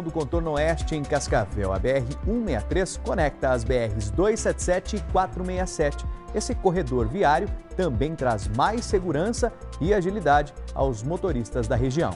do contorno oeste em Cascavel, a BR-163 conecta as BRs 277 e 467. Esse corredor viário também traz mais segurança e agilidade aos motoristas da região.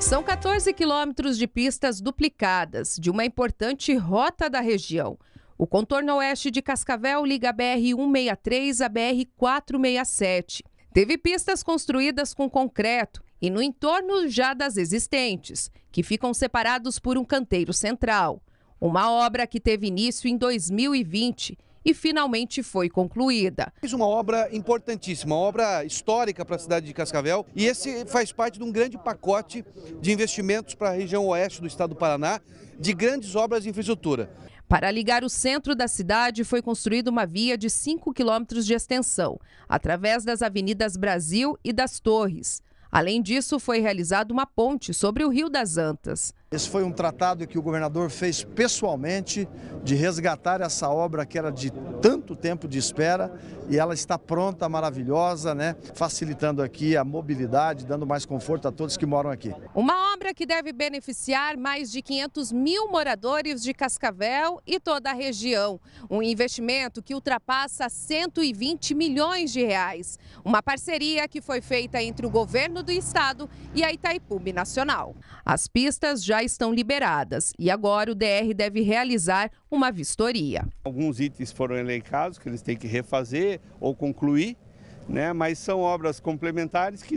São 14 quilômetros de pistas duplicadas de uma importante rota da região. O contorno oeste de Cascavel liga a BR-163 à BR-467. Teve pistas construídas com concreto e no entorno já das existentes, que ficam separados por um canteiro central. Uma obra que teve início em 2020 e finalmente foi concluída. Fiz uma obra importantíssima, uma obra histórica para a cidade de Cascavel e esse faz parte de um grande pacote de investimentos para a região oeste do estado do Paraná, de grandes obras de infraestrutura. Para ligar o centro da cidade, foi construída uma via de 5 quilômetros de extensão, através das avenidas Brasil e das Torres. Além disso, foi realizada uma ponte sobre o Rio das Antas. Esse foi um tratado que o governador fez pessoalmente de resgatar essa obra que era de tanto tempo de espera e ela está pronta, maravilhosa, né? Facilitando aqui a mobilidade, dando mais conforto a todos que moram aqui. Uma obra que deve beneficiar mais de 500 mil moradores de Cascavel e toda a região. Um investimento que ultrapassa 120 milhões de reais. Uma parceria que foi feita entre o governo do estado e a Itaipu Nacional. As pistas já já estão liberadas e agora o DR deve realizar uma vistoria. Alguns itens foram elencados que eles têm que refazer ou concluir, né? mas são obras complementares que